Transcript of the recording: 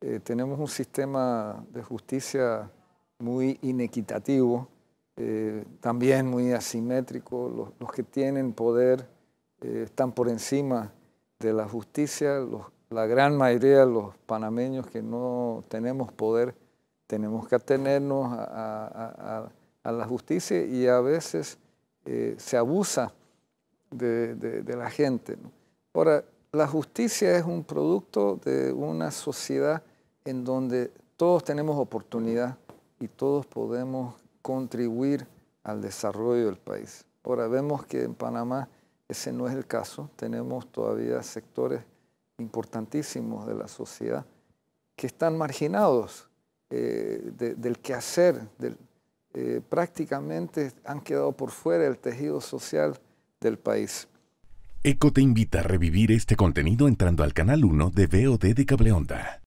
Eh, tenemos un sistema de justicia muy inequitativo, eh, también muy asimétrico. Los, que tienen poder eh, están por encima de la justicia. la gran mayoría de los panameños que no tenemos poder, tenemos que atenernos a, la justicia y a veces se abusa de, la gente. Ahora, la justicia es un producto de una sociedad en donde todos tenemos oportunidad y todos podemos contribuir al desarrollo del país. Ahora vemos que en Panamá ese no es el caso, tenemos todavía sectores importantísimos de la sociedad que están marginados eh, del quehacer, eh, prácticamente han quedado por fuera del tejido social del país. ECO te invita a revivir este contenido entrando al canal 1 de VOD de Cableonda.